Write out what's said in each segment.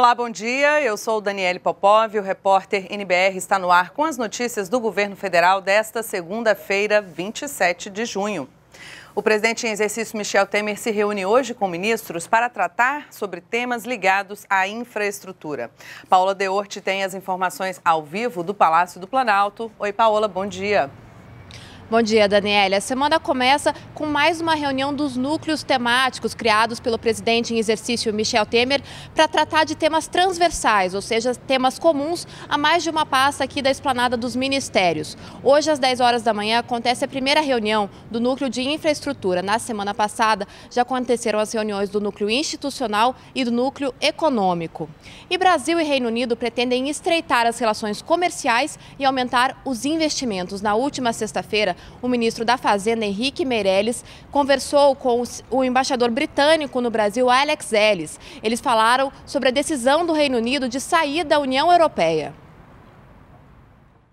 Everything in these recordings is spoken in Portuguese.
Olá, bom dia. Eu sou Daniele Popov, o repórter NBR está no ar com as notícias do governo federal desta segunda-feira, 27 de junho. O presidente em exercício Michel Temer se reúne hoje com ministros para tratar sobre temas ligados à infraestrutura. Paola Deorte tem as informações ao vivo do Palácio do Planalto. Oi, Paola, bom dia. Bom dia, Daniela. A semana começa com mais uma reunião dos núcleos temáticos criados pelo presidente em exercício Michel Temer para tratar de temas transversais, ou seja, temas comuns a mais de uma pasta aqui da esplanada dos ministérios. Hoje, às 10 horas da manhã, acontece a primeira reunião do núcleo de infraestrutura. Na semana passada, já aconteceram as reuniões do núcleo institucional e do núcleo econômico. E Brasil e Reino Unido pretendem estreitar as relações comerciais e aumentar os investimentos. Na última sexta-feira, o ministro da Fazenda, Henrique Meirelles, conversou com o embaixador britânico no Brasil, Alex Ellis. Eles falaram sobre a decisão do Reino Unido de sair da União Europeia.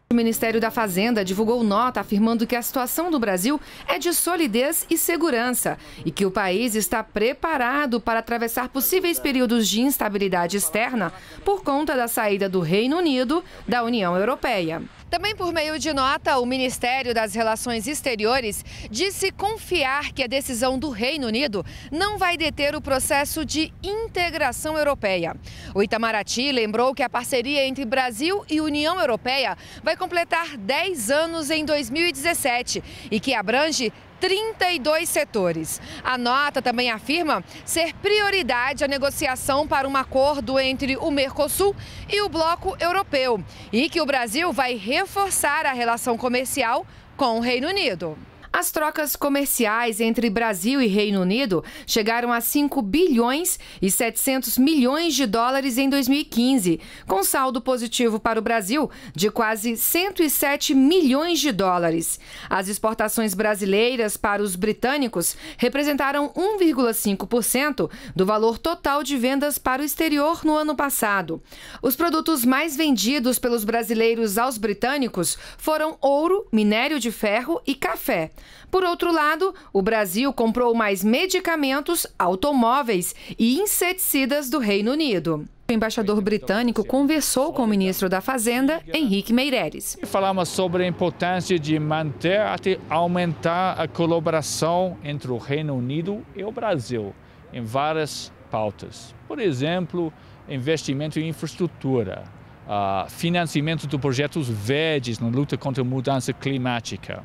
O Ministério da Fazenda divulgou nota afirmando que a situação do Brasil é de solidez e segurança e que o país está preparado para atravessar possíveis períodos de instabilidade externa por conta da saída do Reino Unido da União Europeia. Também por meio de nota, o Ministério das Relações Exteriores disse confiar que a decisão do Reino Unido não vai deter o processo de integração europeia. O Itamaraty lembrou que a parceria entre Brasil e União Europeia vai completar 10 anos em 2017 e que abrange 32 setores. A nota também afirma ser prioridade a negociação para um acordo entre o Mercosul e o Bloco Europeu e que o Brasil vai reforçar a relação comercial com o Reino Unido. As trocas comerciais entre Brasil e Reino Unido chegaram a 5 bilhões e 700 milhões de dólares em 2015, com saldo positivo para o Brasil de quase 107 milhões de dólares. As exportações brasileiras para os britânicos representaram 1,5% do valor total de vendas para o exterior no ano passado. Os produtos mais vendidos pelos brasileiros aos britânicos foram ouro, minério de ferro e café. Por outro lado, o Brasil comprou mais medicamentos, automóveis e inseticidas do Reino Unido. O embaixador britânico conversou com o ministro da Fazenda, Henrique Meireles. Falamos sobre a importância de manter até aumentar a colaboração entre o Reino Unido e o Brasil em várias pautas. Por exemplo, investimento em infraestrutura, ah, financiamento de projetos verdes na luta contra a mudança climática.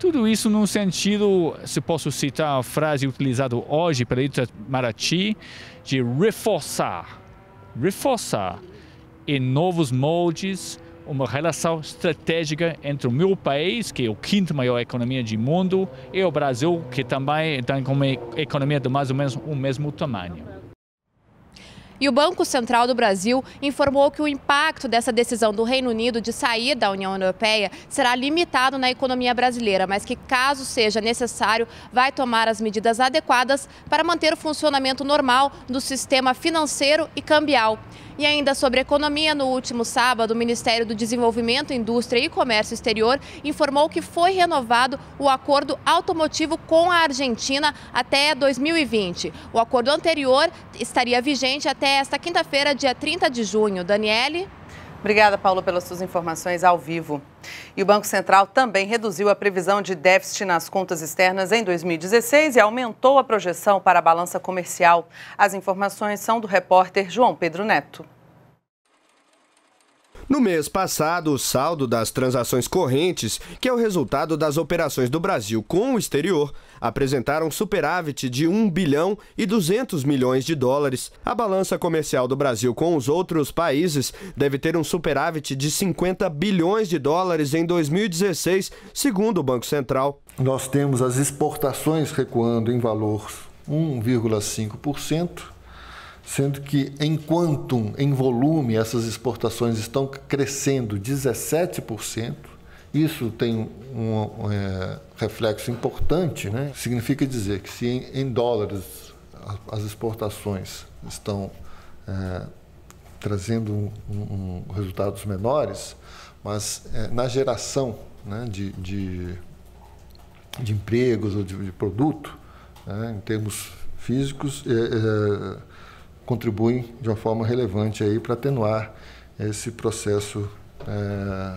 Tudo isso num sentido, se posso citar a frase utilizada hoje pela Ita Maraty, de reforçar, reforçar em novos moldes uma relação estratégica entre o meu país, que é o quinto maior economia do mundo, e o Brasil, que também tem uma economia de mais ou menos o mesmo tamanho. E o Banco Central do Brasil informou que o impacto dessa decisão do Reino Unido de sair da União Europeia será limitado na economia brasileira, mas que, caso seja necessário, vai tomar as medidas adequadas para manter o funcionamento normal do sistema financeiro e cambial. E ainda sobre economia, no último sábado, o Ministério do Desenvolvimento, Indústria e Comércio Exterior informou que foi renovado o acordo automotivo com a Argentina até 2020. O acordo anterior estaria vigente até esta quinta-feira, dia 30 de junho. Daniele? Obrigada, Paulo, pelas suas informações ao vivo. E o Banco Central também reduziu a previsão de déficit nas contas externas em 2016 e aumentou a projeção para a balança comercial. As informações são do repórter João Pedro Neto. No mês passado, o saldo das transações correntes, que é o resultado das operações do Brasil com o exterior, apresentaram superávit de 1 bilhão e 200 milhões de dólares. A balança comercial do Brasil com os outros países deve ter um superávit de 50 bilhões de dólares em 2016, segundo o Banco Central. Nós temos as exportações recuando em valor 1,5% sendo que em quantum, em volume, essas exportações estão crescendo 17%. Isso tem um, um é, reflexo importante, né? Significa dizer que se em, em dólares as exportações estão é, trazendo um, um, resultados menores, mas é, na geração né, de, de, de, empregos ou de, de produto, né, em termos físicos, é, é, contribuem de uma forma relevante aí para atenuar esse processo é,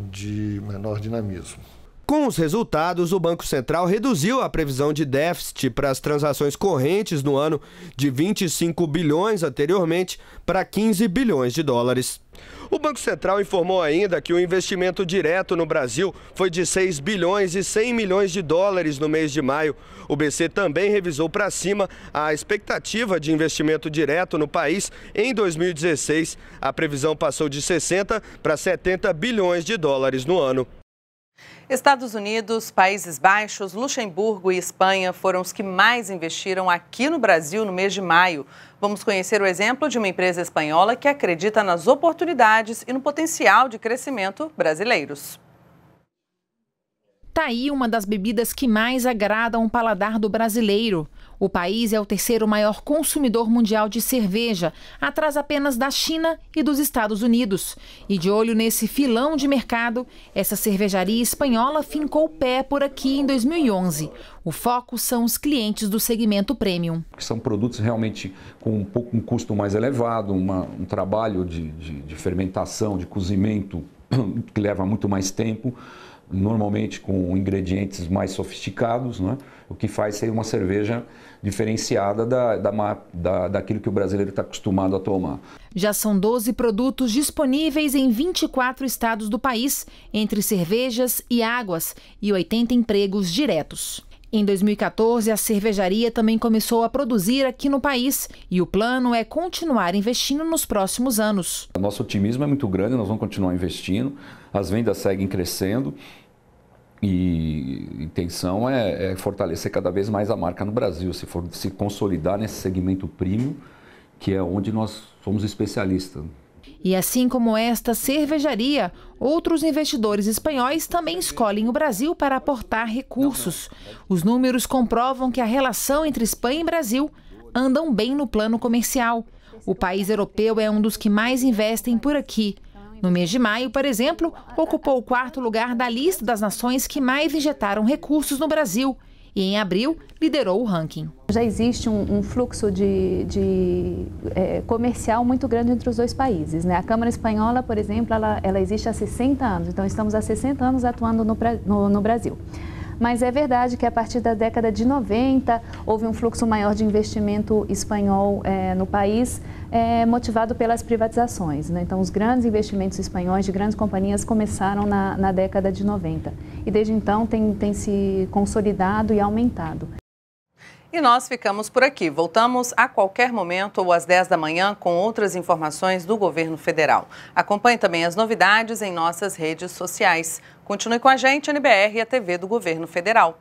de menor dinamismo. Com os resultados, o Banco Central reduziu a previsão de déficit para as transações correntes no ano de 25 bilhões anteriormente para 15 bilhões de dólares. Banco Central informou ainda que o investimento direto no Brasil foi de 6 bilhões e 100 milhões de dólares no mês de maio. O BC também revisou para cima a expectativa de investimento direto no país em 2016. A previsão passou de 60 para 70 bilhões de dólares no ano. Estados Unidos, Países Baixos, Luxemburgo e Espanha foram os que mais investiram aqui no Brasil no mês de maio. Vamos conhecer o exemplo de uma empresa espanhola que acredita nas oportunidades e no potencial de crescimento brasileiros. Tá aí uma das bebidas que mais agradam o paladar do brasileiro. O país é o terceiro maior consumidor mundial de cerveja, atrás apenas da China e dos Estados Unidos. E de olho nesse filão de mercado, essa cervejaria espanhola fincou pé por aqui em 2011. O foco são os clientes do segmento premium. Que são produtos realmente com um, pouco, um custo mais elevado, uma, um trabalho de, de, de fermentação, de cozimento que leva muito mais tempo normalmente com ingredientes mais sofisticados, né? o que faz ser uma cerveja diferenciada da, da, da, daquilo que o brasileiro está acostumado a tomar. Já são 12 produtos disponíveis em 24 estados do país, entre cervejas e águas, e 80 empregos diretos. Em 2014, a cervejaria também começou a produzir aqui no país e o plano é continuar investindo nos próximos anos. Nosso otimismo é muito grande, nós vamos continuar investindo, as vendas seguem crescendo e a intenção é, é fortalecer cada vez mais a marca no Brasil, se, for, se consolidar nesse segmento premium, que é onde nós somos especialistas. E assim como esta cervejaria, outros investidores espanhóis também escolhem o Brasil para aportar recursos. Os números comprovam que a relação entre Espanha e Brasil andam bem no plano comercial. O país europeu é um dos que mais investem por aqui. No mês de maio, por exemplo, ocupou o quarto lugar da lista das nações que mais injetaram recursos no Brasil e, em abril, liderou o ranking. Já existe um, um fluxo de, de é, comercial muito grande entre os dois países. Né? A Câmara Espanhola, por exemplo, ela, ela existe há 60 anos, então estamos há 60 anos atuando no, no, no Brasil mas é verdade que a partir da década de 90 houve um fluxo maior de investimento espanhol é, no país, é, motivado pelas privatizações. Né? Então, os grandes investimentos espanhóis de grandes companhias começaram na, na década de 90 e desde então tem, tem se consolidado e aumentado. E nós ficamos por aqui. Voltamos a qualquer momento ou às 10 da manhã com outras informações do governo federal. Acompanhe também as novidades em nossas redes sociais. Continue com a gente, NBR e a TV do Governo Federal.